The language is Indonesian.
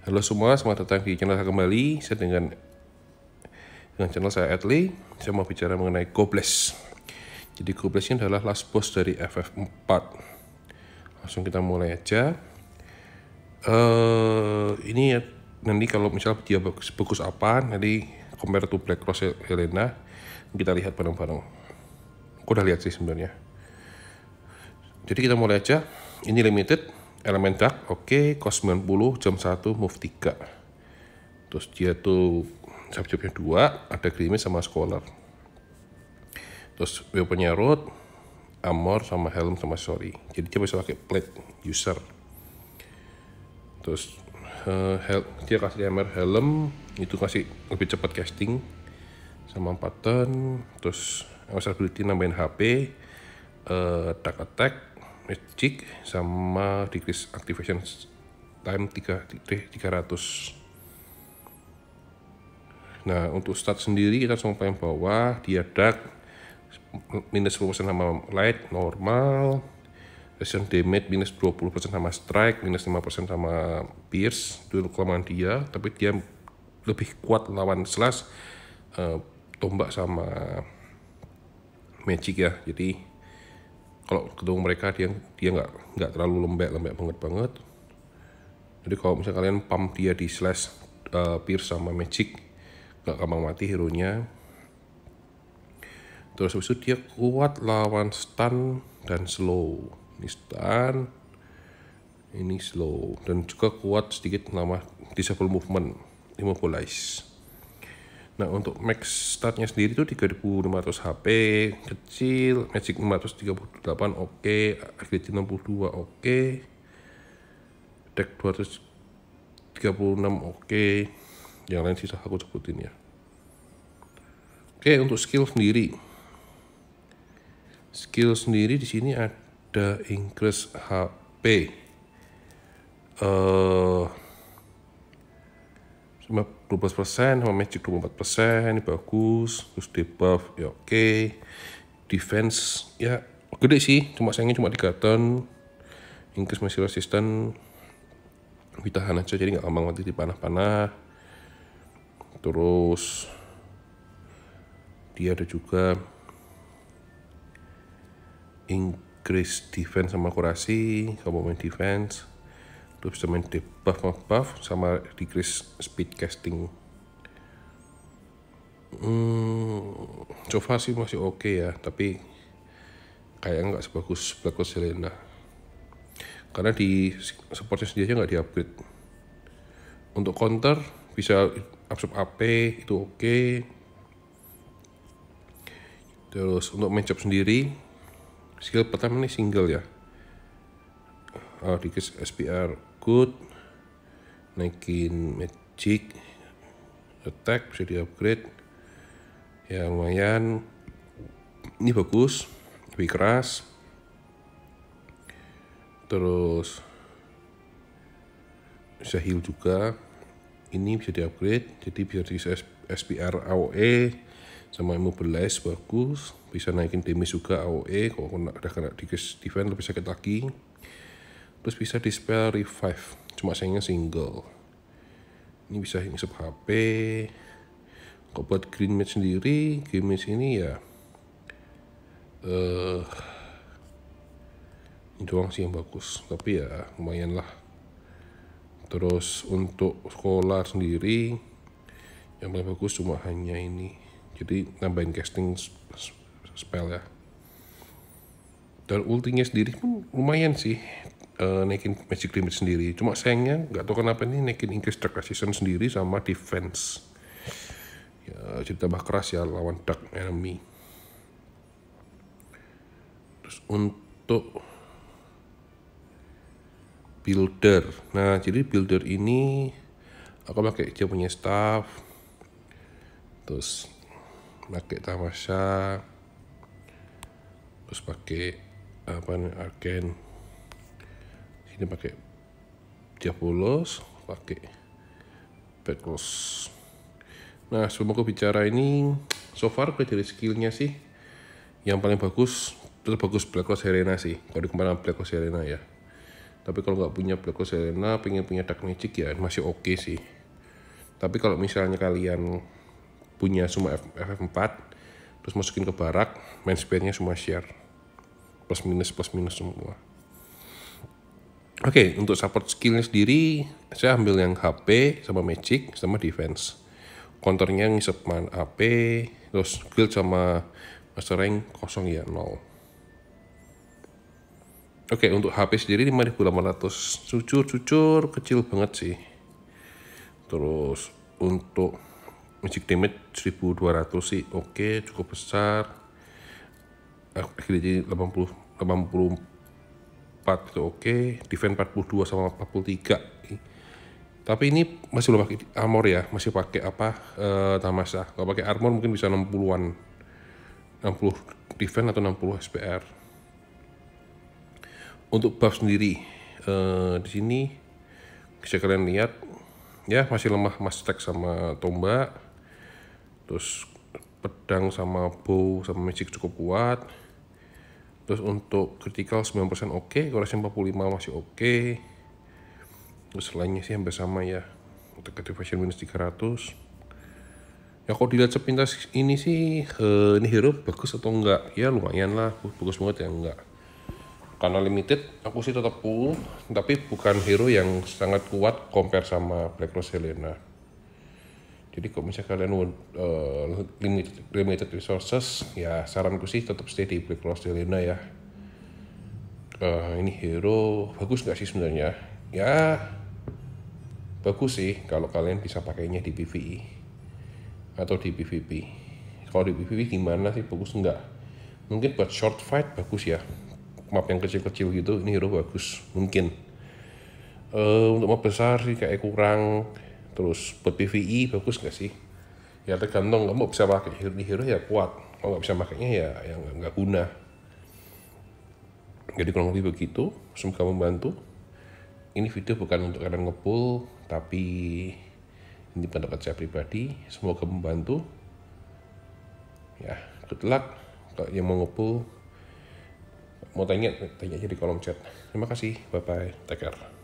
Halo semua, selamat datang di channel saya kembali. Saya dengan dengan channel saya Atli. Saya mau bicara mengenai Gobles. Jadi Gobles ini adalah last boss dari FF4. Langsung kita mulai aja. Uh, ini ya, nanti kalau misalnya dia bagus, bagus apa, nanti compare to Black Cross Helena kita lihat bareng-bareng. Aku udah lihat sih sebenarnya. Jadi kita mulai aja. Ini limited elemen dark oke okay. cos 90 jam 1 move 3 terus dia tuh subjeknya 2 ada creamy sama scholar terus weaponnya road armor sama helm sama sorry jadi dia bisa pakai plate user terus uh, hel dia kasih hammer helm itu kasih lebih cepat casting sama 4 turn terus MSR ability nambahin HP uh, eh, attack attack magic sama decrease activation time 3 300 Nah untuk start sendiri kita langsung paling bawah dia dark minus 10% sama light normal Session damage minus 20% sama strike, minus 5% sama pierce, itu kelemahan dia, tapi dia lebih kuat lawan slash, uh, tombak sama magic ya, jadi kalau ketemu mereka dia dia nggak nggak terlalu lembek lembek banget banget jadi kalau misalnya kalian pump dia di slash uh, pierce sama magic nggak gampang mati hero nya terus habis itu dia kuat lawan stun dan slow ini stun ini slow dan juga kuat sedikit nama disable movement immobilize Nah untuk max startnya sendiri itu 3500 HP kecil, Magic 538 oke, okay, Agility 62 oke, okay, Deck 236 oke, okay. yang lain sisa aku sebutin ya. Oke okay, untuk skill sendiri, skill sendiri di sini ada increase HP, uh, eh, 12 persen sama Magic 24 persen ini bagus terus debuff ya oke okay. defense ya gede sih cuma sayangnya cuma 3 ton increase masih resisten ditahan aja jadi nggak gampang mati di panah-panah terus dia ada juga increase defense sama kurasi kalau main defense terus bisa main debuff buff sama decrease speed casting hmm, coba sih masih oke okay ya tapi kayak nggak sebagus Black Ops Selena karena di supportnya sendiri nggak di upgrade untuk counter bisa absorb AP itu oke okay. terus untuk matchup sendiri skill pertama ini single ya Oh, dikis SPR good naikin magic attack bisa di upgrade ya lumayan ini bagus lebih keras terus bisa heal juga ini bisa di upgrade jadi bisa di SPR AOE sama immobilize bagus bisa naikin damage juga AOE kalau kena, udah kena di defense lebih sakit lagi terus bisa di spell revive cuma sayangnya single ini bisa ini HP kok buat green match sendiri green match ini ya eh uh, ini doang sih yang bagus tapi ya lumayan lah terus untuk sekolah sendiri yang paling bagus cuma hanya ini jadi nambahin casting spell ya dan ultinya sendiri pun lumayan sih uh, naikin magic limit sendiri cuma sayangnya nggak tahu kenapa ini naikin increase attack resistance sendiri sama defense ya cerita bah keras ya lawan dark enemy terus untuk builder nah jadi builder ini aku pakai dia punya staff terus pakai tamasha terus pakai apa nih arcane ini pakai dia polos pakai backlos nah sebelum aku bicara ini so far kalau dari skillnya sih yang paling bagus tetap bagus black rose Serena sih kalau di kemarin rose Serena ya tapi kalau nggak punya black rose Serena pengen punya Dark Magic ya masih oke okay sih tapi kalau misalnya kalian punya semua FF4 terus masukin ke barak main speednya semua share plus minus plus minus semua Oke, okay, untuk support skillnya sendiri, saya ambil yang HP sama Magic sama Defense. Counternya ngisep man AP, terus guild sama Master Rank kosong ya nol. Oke, okay, untuk HP sendiri 5800. Cucur-cucur, kecil banget sih. Terus untuk Magic Damage 1200 sih oke, okay, cukup besar. Agility 80, 84 4 itu oke okay. defense 42 sama 43 tapi ini masih belum pakai armor ya masih pakai apa uh, eh, Tamasa kalau pakai armor mungkin bisa 60-an 60 defense atau 60 SPR untuk buff sendiri uh, di sini bisa kalian lihat ya masih lemah mastek sama tombak terus pedang sama bow sama magic cukup kuat terus untuk critical 9% oke okay. puluh 45 masih oke okay. terus lainnya sih hampir sama ya untuk activation minus 300 ya kalau dilihat sepintas ini sih eh, ini hero bagus atau enggak ya lumayan lah bagus banget ya enggak karena limited aku sih tetap full, tapi bukan hero yang sangat kuat compare sama Black Rose Helena jadi kalau misalnya kalian uh, limited, limited resources, ya saranku sih tetap stay di Black Rose Delina ya. Uh, ini hero bagus nggak sih sebenarnya? Ya bagus sih kalau kalian bisa pakainya di PvE atau di PvP. Kalau di PvP gimana sih bagus nggak? Mungkin buat short fight bagus ya. Map yang kecil-kecil gitu ini hero bagus mungkin. Uh, untuk map besar sih kayak kurang terus buat PVI bagus nggak sih ya tergantung kamu bisa pakai di hero ya kuat kalau nggak bisa pakainya ya yang nggak guna jadi kurang lebih begitu semoga membantu ini video bukan untuk kalian ngepul tapi ini pendapat saya pribadi semoga membantu ya good luck kalau yang mau ngepul mau tanya tanya aja di kolom chat terima kasih bye bye take care